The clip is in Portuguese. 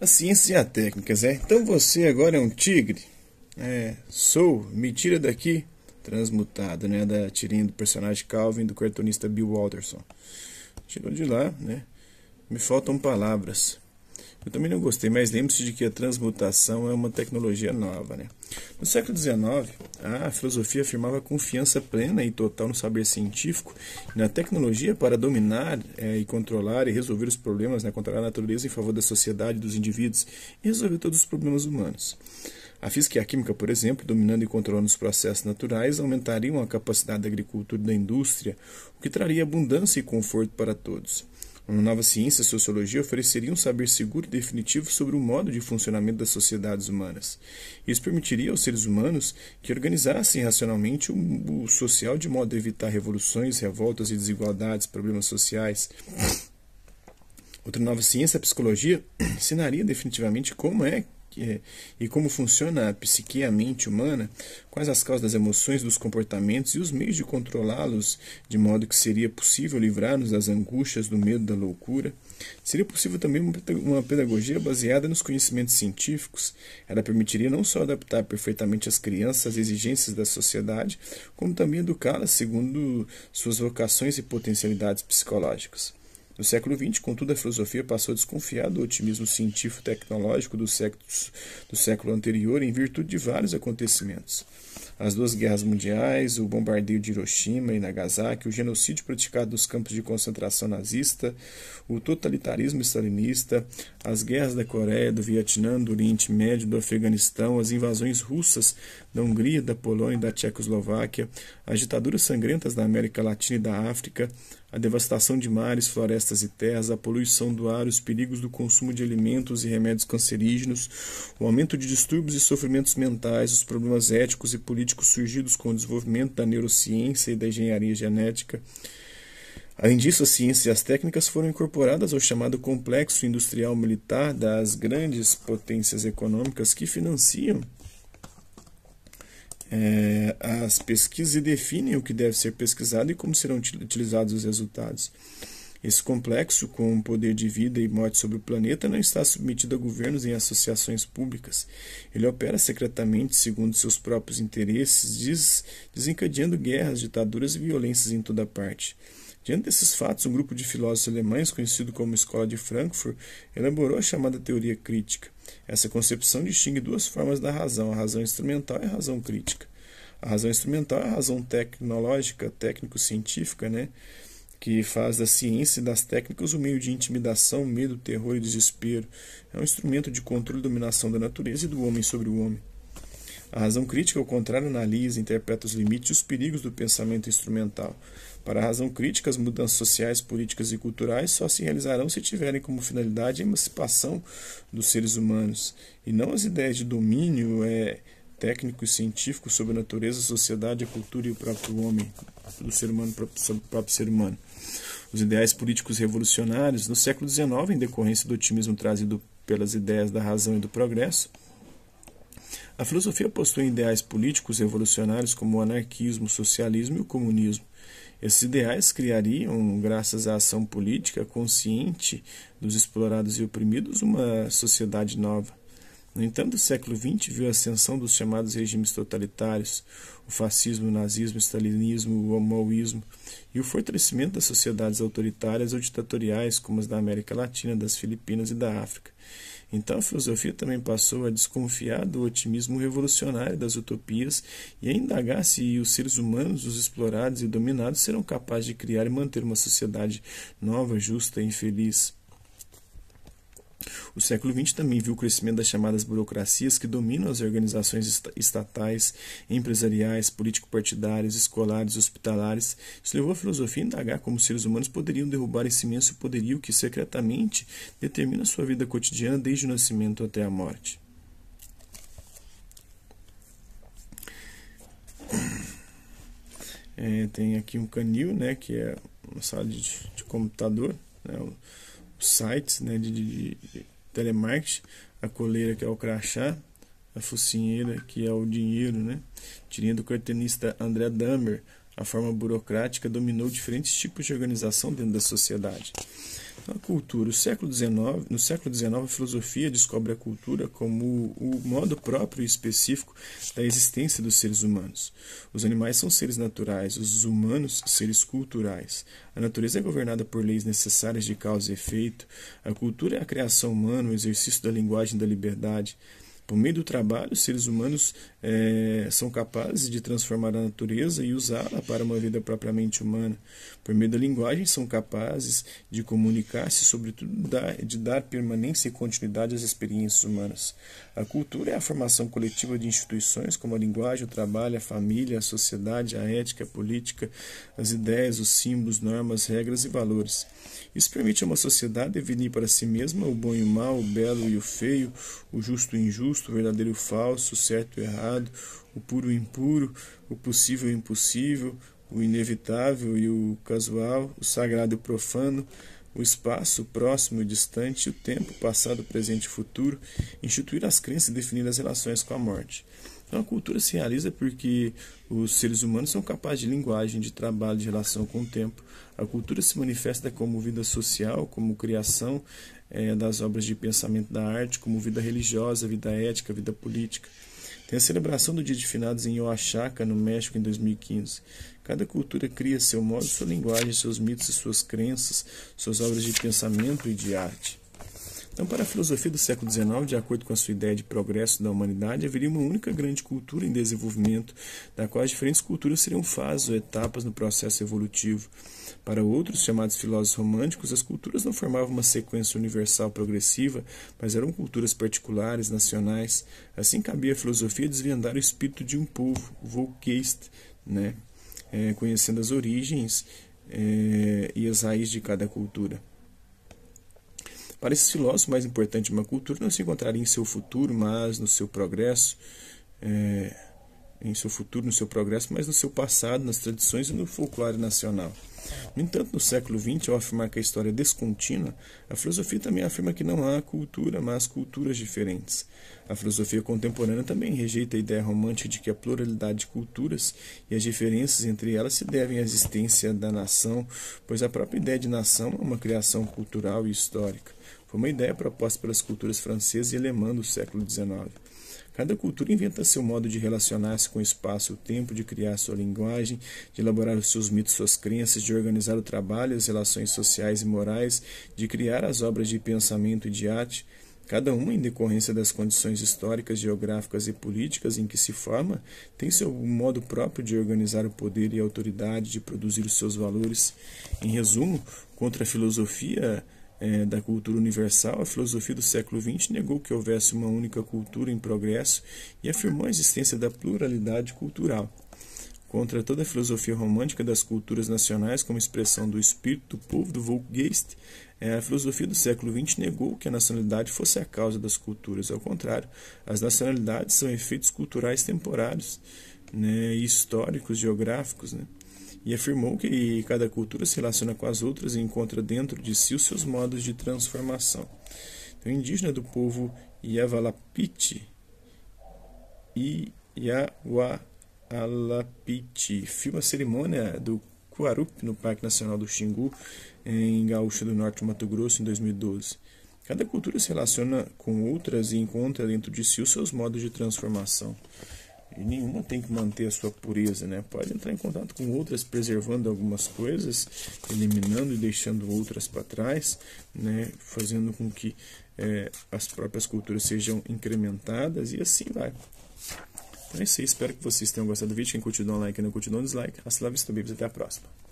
A ciência e a técnica, Zé. Então você agora é um tigre? É, sou, me tira daqui. Transmutado, né? Da tirinha do personagem Calvin do cartunista Bill Walterson. Tirou de lá, né? Me faltam palavras. Eu também não gostei, mas lembre-se de que a transmutação é uma tecnologia nova. Né? No século XIX, a filosofia afirmava confiança plena e total no saber científico e na tecnologia para dominar é, e controlar e resolver os problemas, né? controlar a natureza em favor da sociedade, dos indivíduos e resolver todos os problemas humanos. A física e a química, por exemplo, dominando e controlando os processos naturais, aumentariam a capacidade da agricultura e da indústria, o que traria abundância e conforto para todos. Uma nova ciência, a sociologia, ofereceria um saber seguro e definitivo sobre o modo de funcionamento das sociedades humanas. Isso permitiria aos seres humanos que organizassem racionalmente o social de modo a evitar revoluções, revoltas e desigualdades, problemas sociais. Outra nova ciência, a psicologia, ensinaria definitivamente como é é, e como funciona a psique e a mente humana, quais as causas das emoções, dos comportamentos e os meios de controlá-los, de modo que seria possível livrar-nos das angústias, do medo, da loucura. Seria possível também uma pedagogia baseada nos conhecimentos científicos. Ela permitiria não só adaptar perfeitamente as crianças às exigências da sociedade, como também educá-las segundo suas vocações e potencialidades psicológicas. No século XX, contudo, a filosofia passou a desconfiar do otimismo científico-tecnológico do, do século anterior em virtude de vários acontecimentos. As duas guerras mundiais, o bombardeio de Hiroshima e Nagasaki, o genocídio praticado nos campos de concentração nazista, o totalitarismo stalinista, as guerras da Coreia, do Vietnã, do Oriente Médio, do Afeganistão, as invasões russas da Hungria, da Polônia e da Tchecoslováquia, as ditaduras sangrentas da América Latina e da África, a devastação de mares, florestas e terras, a poluição do ar, os perigos do consumo de alimentos e remédios cancerígenos, o aumento de distúrbios e sofrimentos mentais, os problemas éticos e políticos surgidos com o desenvolvimento da neurociência e da engenharia genética. Além disso, a ciência e as técnicas foram incorporadas ao chamado complexo industrial militar das grandes potências econômicas que financiam é, as pesquisas definem o que deve ser pesquisado e como serão utilizados os resultados. Esse complexo, com poder de vida e morte sobre o planeta, não está submetido a governos e associações públicas. Ele opera secretamente, segundo seus próprios interesses, desencadeando guerras, ditaduras e violências em toda parte. Diante desses fatos, um grupo de filósofos alemães, conhecido como Escola de Frankfurt, elaborou a chamada teoria crítica. Essa concepção distingue duas formas da razão, a razão instrumental e a razão crítica. A razão instrumental é a razão tecnológica, técnico-científica, né? que faz da ciência e das técnicas o meio de intimidação, medo, terror e desespero. É um instrumento de controle e dominação da natureza e do homem sobre o homem. A razão crítica, ao é contrário, analisa interpreta os limites e os perigos do pensamento instrumental. Para a razão crítica, as mudanças sociais, políticas e culturais só se realizarão se tiverem como finalidade a emancipação dos seres humanos, e não as ideias de domínio é, técnico e científico sobre a natureza, a sociedade, a cultura e o próprio homem, do ser humano sobre o próprio ser humano. Os ideais políticos revolucionários, no século XIX, em decorrência do otimismo trazido pelas ideias da razão e do progresso, a filosofia possui ideais políticos revolucionários como o anarquismo, o socialismo e o comunismo. Esses ideais criariam, graças à ação política consciente dos explorados e oprimidos, uma sociedade nova. No entanto, o século XX viu a ascensão dos chamados regimes totalitários, o fascismo, o nazismo, o stalinismo, o maoísmo, e o fortalecimento das sociedades autoritárias ou ditatoriais, como as da América Latina, das Filipinas e da África. Então, a filosofia também passou a desconfiar do otimismo revolucionário das utopias e a indagar se os seres humanos, os explorados e dominados, serão capazes de criar e manter uma sociedade nova, justa e feliz. O século XX também viu o crescimento das chamadas burocracias que dominam as organizações estatais, empresariais, político-partidárias, escolares, hospitalares. Isso levou a filosofia a indagar como seres humanos poderiam derrubar esse imenso poderio que secretamente determina sua vida cotidiana desde o nascimento até a morte. É, tem aqui um canil, né, que é uma sala de, de computador, né, sites né, de, de, de telemarketing, a coleira que é o crachá, a focinheira que é o dinheiro, né? Tirinha do cartenista André Dammer, a forma burocrática dominou diferentes tipos de organização dentro da sociedade. Então, a cultura. O século XIX, no século XIX, a filosofia descobre a cultura como o modo próprio e específico da existência dos seres humanos. Os animais são seres naturais, os humanos, seres culturais. A natureza é governada por leis necessárias de causa e efeito. A cultura é a criação humana, o exercício da linguagem da liberdade. Por meio do trabalho, os seres humanos é, são capazes de transformar a natureza e usá-la para uma vida propriamente humana. Por meio da linguagem, são capazes de comunicar-se, e, sobretudo de dar permanência e continuidade às experiências humanas. A cultura é a formação coletiva de instituições como a linguagem, o trabalho, a família, a sociedade, a ética, a política, as ideias, os símbolos, normas, regras e valores. Isso permite a uma sociedade definir para si mesma o bom e o mal, o belo e o feio, o justo e o injusto justo, o verdadeiro, o falso, o certo, o errado, o puro, o impuro, o possível, o impossível, o inevitável e o casual, o sagrado e o profano, o espaço, o próximo e o distante, o tempo, o passado, o presente e o futuro, instituir as crenças e definir as relações com a morte. Então a cultura se realiza porque os seres humanos são capazes de linguagem, de trabalho, de relação com o tempo. A cultura se manifesta como vida social, como criação é, das obras de pensamento da arte, como vida religiosa, vida ética, vida política. Tem a celebração do Dia de Finados em Oaxaca, no México, em 2015. Cada cultura cria seu modo, sua linguagem, seus mitos e suas crenças, suas obras de pensamento e de arte. Então, para a filosofia do século XIX, de acordo com a sua ideia de progresso da humanidade, haveria uma única grande cultura em desenvolvimento, da qual as diferentes culturas seriam fases ou etapas no processo evolutivo. Para outros, chamados filósofos românticos, as culturas não formavam uma sequência universal progressiva, mas eram culturas particulares, nacionais. Assim, cabia a filosofia desvendar o espírito de um povo, o Volkgeist, né? É, conhecendo as origens é, e as raízes de cada cultura. Para esses filósofos, mais importante de uma cultura não se encontraria em seu futuro, mas no seu progresso. É, em seu futuro, no seu progresso, mas no seu passado, nas tradições e no folclore nacional. No entanto, no século XX, ao afirmar que a história é descontínua, a filosofia também afirma que não há cultura, mas culturas diferentes. A filosofia contemporânea também rejeita a ideia romântica de que a pluralidade de culturas e as diferenças entre elas se devem à existência da nação, pois a própria ideia de nação é uma criação cultural e histórica. Foi uma ideia proposta pelas culturas francesa e alemã do século XIX. Cada cultura inventa seu modo de relacionar-se com o espaço e o tempo, de criar sua linguagem, de elaborar os seus mitos, suas crenças, de organizar o trabalho, as relações sociais e morais, de criar as obras de pensamento e de arte cada uma em decorrência das condições históricas, geográficas e políticas em que se forma, tem seu modo próprio de organizar o poder e a autoridade, de produzir os seus valores. Em resumo, contra a filosofia é, da cultura universal, a filosofia do século XX negou que houvesse uma única cultura em progresso e afirmou a existência da pluralidade cultural. Contra toda a filosofia romântica das culturas nacionais como expressão do espírito do povo, do Volksgeist, é, a filosofia do século XX negou que a nacionalidade fosse a causa das culturas. Ao contrário, as nacionalidades são efeitos culturais temporários né, e históricos, geográficos. Né? e afirmou que cada cultura se relaciona com as outras e encontra dentro de si os seus modos de transformação. Então, indígena do povo Yavalapiti e Yawalapiti filma a cerimônia do Cuarup no Parque Nacional do Xingu, em Gaúcha do Norte, Mato Grosso, em 2012. Cada cultura se relaciona com outras e encontra dentro de si os seus modos de transformação e nenhuma tem que manter a sua pureza, né? Pode entrar em contato com outras, preservando algumas coisas, eliminando e deixando outras para trás, né? Fazendo com que é, as próprias culturas sejam incrementadas e assim vai. Então é isso aí, espero que vocês tenham gostado do vídeo. Quem curtiu, dá um like, quem não curtiu, dá um dislike. Hasta lá, vista, babies, até a próxima.